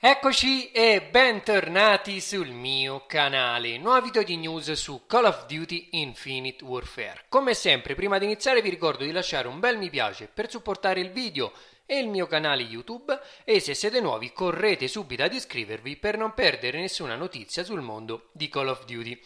Eccoci e bentornati sul mio canale, Nuovi video di news su Call of Duty Infinite Warfare. Come sempre, prima di iniziare vi ricordo di lasciare un bel mi piace per supportare il video e il mio canale YouTube e se siete nuovi correte subito ad iscrivervi per non perdere nessuna notizia sul mondo di Call of Duty.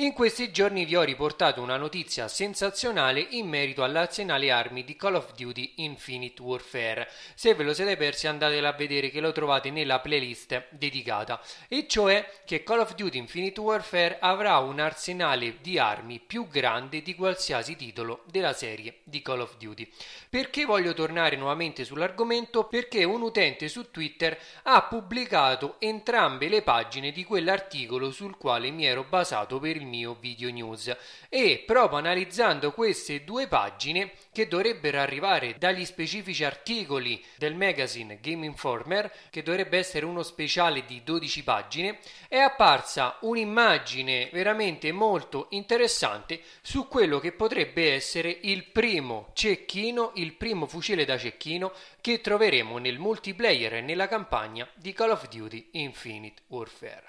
In questi giorni vi ho riportato una notizia sensazionale in merito all'arsenale armi di Call of Duty Infinite Warfare. Se ve lo siete persi andatela a vedere che lo trovate nella playlist dedicata. E cioè che Call of Duty Infinite Warfare avrà un arsenale di armi più grande di qualsiasi titolo della serie di Call of Duty. Perché voglio tornare nuovamente sulla argomento perché un utente su Twitter ha pubblicato entrambe le pagine di quell'articolo sul quale mi ero basato per il mio video news e proprio analizzando queste due pagine che dovrebbero arrivare dagli specifici articoli del magazine Game Informer che dovrebbe essere uno speciale di 12 pagine è apparsa un'immagine veramente molto interessante su quello che potrebbe essere il primo cecchino, il primo fucile da cecchino che troveremo nel multiplayer e nella campagna di Call of Duty Infinite Warfare.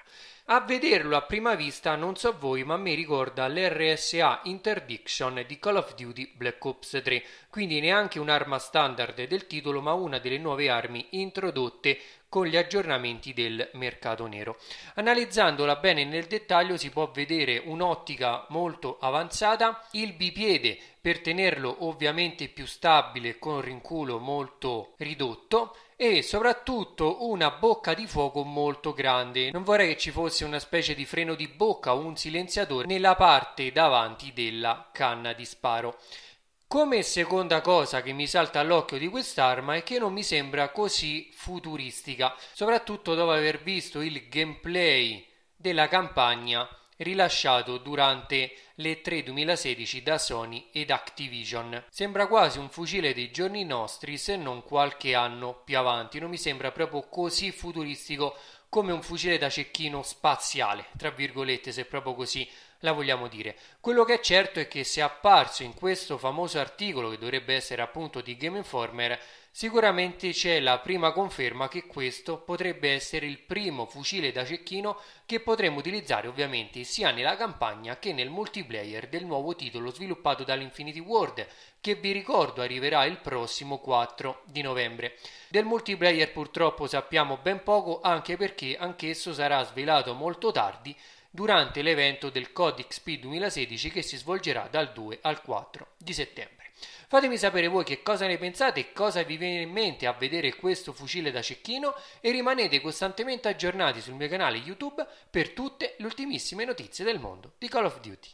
A vederlo a prima vista non so voi ma mi ricorda l'RSA Interdiction di Call of Duty Black Ops 3, quindi neanche un'arma standard del titolo ma una delle nuove armi introdotte con gli aggiornamenti del mercato nero. Analizzandola bene nel dettaglio si può vedere un'ottica molto avanzata, il bipiede per tenerlo ovviamente più stabile con un rinculo molto ridotto e soprattutto una bocca di fuoco molto grande. Non vorrei che ci fosse una specie di freno di bocca o un silenziatore nella parte davanti della canna di sparo. Come seconda cosa che mi salta all'occhio di quest'arma è che non mi sembra così futuristica, soprattutto dopo aver visto il gameplay della campagna rilasciato durante le 3 2016 da Sony ed Activision. Sembra quasi un fucile dei giorni nostri se non qualche anno più avanti, non mi sembra proprio così futuristico come un fucile da cecchino spaziale, tra virgolette, se proprio così la vogliamo dire. Quello che è certo è che se è apparso in questo famoso articolo, che dovrebbe essere appunto di Game Informer, sicuramente c'è la prima conferma che questo potrebbe essere il primo fucile da cecchino che potremo utilizzare ovviamente sia nella campagna che nel multiplayer del nuovo titolo sviluppato dall'Infinity World, che vi ricordo arriverà il prossimo 4 di novembre. Del multiplayer purtroppo sappiamo ben poco anche perché anch'esso sarà svelato molto tardi durante l'evento del Codex P 2016 che si svolgerà dal 2 al 4 di settembre. Fatemi sapere voi che cosa ne pensate cosa vi viene in mente a vedere questo fucile da cecchino e rimanete costantemente aggiornati sul mio canale YouTube per tutte le ultimissime notizie del mondo di Call of Duty.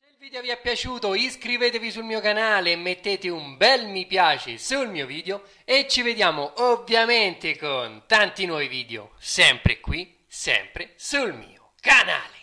Se il video vi è piaciuto iscrivetevi sul mio canale e mettete un bel mi piace sul mio video e ci vediamo ovviamente con tanti nuovi video, sempre qui, sempre sul mio. canale.